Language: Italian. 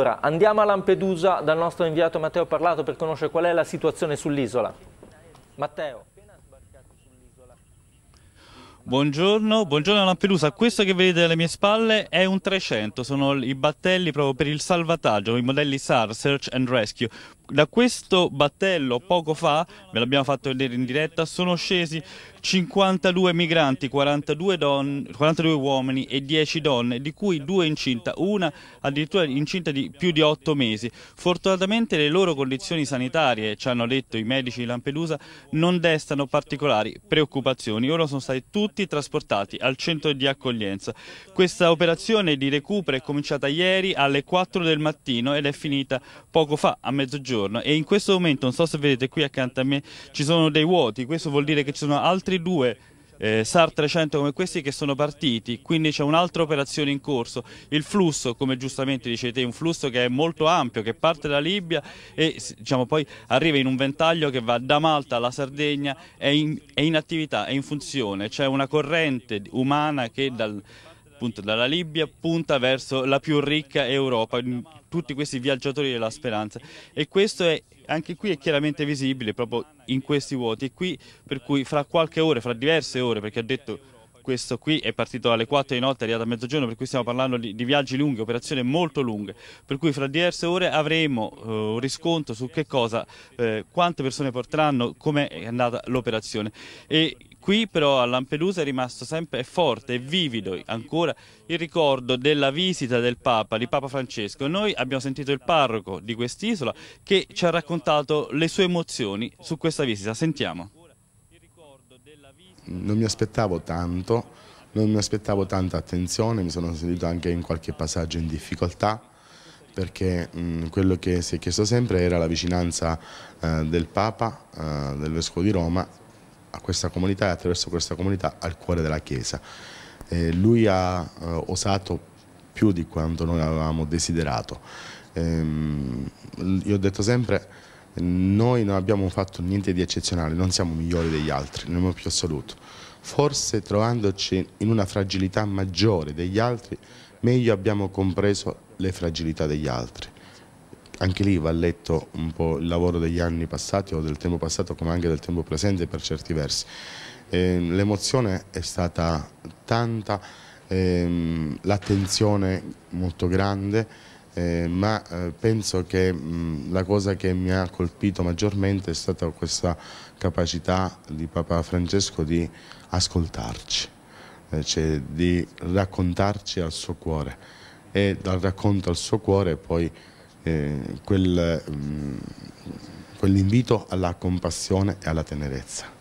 Ora andiamo a Lampedusa dal nostro inviato Matteo Parlato per conoscere qual è la situazione sull'isola. Matteo. Buongiorno, buongiorno Lampedusa. Questo che vedete alle mie spalle è un 300, sono i battelli proprio per il salvataggio, i modelli SAR, Search and Rescue da questo battello poco fa, ve l'abbiamo fatto vedere in diretta, sono scesi 52 migranti, 42, don, 42 uomini e 10 donne, di cui due incinta, una addirittura incinta di più di 8 mesi. Fortunatamente le loro condizioni sanitarie, ci hanno detto i medici di Lampedusa, non destano particolari preoccupazioni. Ora sono stati tutti trasportati al centro di accoglienza. Questa operazione di recupero è cominciata ieri alle 4 del mattino ed è finita poco fa, a mezzogiorno giorno e in questo momento, non so se vedete qui accanto a me, ci sono dei vuoti, questo vuol dire che ci sono altri due eh, SAR 300 come questi che sono partiti, quindi c'è un'altra operazione in corso. Il flusso, come giustamente dicete, è un flusso che è molto ampio, che parte da Libia e diciamo, poi arriva in un ventaglio che va da Malta alla Sardegna, è in, è in attività, è in funzione, c'è una corrente umana che dal appunto dalla Libia punta verso la più ricca Europa, tutti questi viaggiatori della speranza e questo è anche qui è chiaramente visibile proprio in questi vuoti e qui per cui fra qualche ora, fra diverse ore perché ha detto questo qui è partito alle 4 di notte, è arrivato a mezzogiorno, per cui stiamo parlando di, di viaggi lunghi, operazioni molto lunghe, per cui fra diverse ore avremo eh, un riscontro su che cosa, eh, quante persone porteranno, come è andata l'operazione. E Qui però a Lampedusa è rimasto sempre forte e vivido ancora il ricordo della visita del Papa, di Papa Francesco. Noi abbiamo sentito il parroco di quest'isola che ci ha raccontato le sue emozioni su questa visita. Sentiamo. Non mi aspettavo tanto, non mi aspettavo tanta attenzione, mi sono sentito anche in qualche passaggio in difficoltà perché mh, mm, quello che si è chiesto sempre era la vicinanza eh, del Papa, eh, del Vescovo di Roma, a questa comunità e attraverso questa comunità al cuore della Chiesa. Eh, lui ha eh, osato più di quanto noi avevamo desiderato. Ehm, io ho detto sempre noi non abbiamo fatto niente di eccezionale, non siamo migliori degli altri, nel modo più assoluto. Forse trovandoci in una fragilità maggiore degli altri, meglio abbiamo compreso le fragilità degli altri. Anche lì va letto un po' il lavoro degli anni passati o del tempo passato come anche del tempo presente per certi versi. Ehm, l'emozione è stata tanta, ehm, l'attenzione molto grande, eh, ma eh, penso che mh, la cosa che mi ha colpito maggiormente è stata questa capacità di Papa Francesco di ascoltarci, eh, cioè di raccontarci al suo cuore e dal racconto al suo cuore poi eh, quel, mh, quell'invito alla compassione e alla tenerezza.